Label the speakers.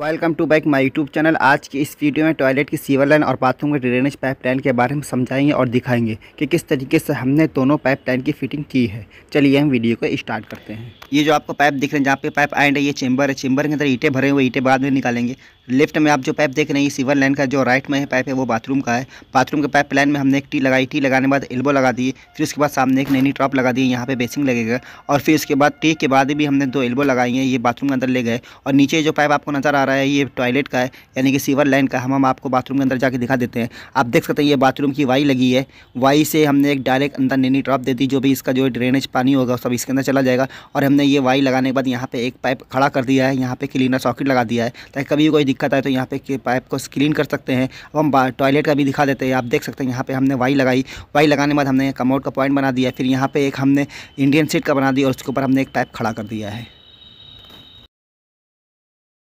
Speaker 1: welcome to back my YouTube channel आज की इस वीडियो में टॉयलेट की सीवर लाइन और बाथरूम के ड्रेनेज पाइप लाइन के बारे में समझाएंगे और दिखाएंगे कि किस तरीके से हमने दोनों पाइप लाइन की फिटिंग की है चलिए हम वीडियो को स्टार्ट करते हैं ये जो आपको पाइप दिख रहे हैं जहाँ पे पाइप आइंड है ये चेंबर है चेंबर के अंदर ईटे भरे हुए ईटे बाद में निकालेंगे लेफ्ट में आप जो पाइप देख रहे हैं ये सीवर लाइन का जो राइट में है पाइप है वो बाथरूम का है बाथरूम के पाइप लाइन में हमने एक टी लगाई टी लगाने के बाद एल्बो लगा दिए फिर उसके बाद सामने एक नैनी ट्रॉप लगा दिए यहाँ पे बेसिंग लगेगा और फिर उसके बाद टी के बाद भी हमने दो एल्बो लगाई हैं ये बाथरूम के अंदर ले गए और नीचे जो पाइप आपको नज़र आ रहा है ये टॉयलेट का है यानी कि सीवर लाइन का हम हम आपको बाथरूम के अंदर जाके दिखा देते हैं आप देख सकते हैं ये बाथरूम की वाई लगी है वाई से हमने एक डायरेक्ट अंदर नैनी ट्रॉप दे दी जो भी इसका जो ड्रेनेज पानी होगा सब इसके अंदर चला जाएगा और हमने ये वाई लगाने के बाद यहाँ पर एक पाइप खड़ा कर दिया है यहाँ पर क्लीनर सॉकेट लगा दिया है ताकि कभी कोई दिक्कत आए तो यहाँ पे पाइप को क्लीन कर सकते हैं अब हम टॉयलेट का भी दिखा देते हैं आप देख सकते हैं यहाँ पे हमने वाई लगाई वाई लगाने के बाद हमने कमोड का पॉइंट बना दिया फिर यहाँ पे एक हमने इंडियन सीट का बना दिया और उसके ऊपर हमने एक पाइप खड़ा कर दिया है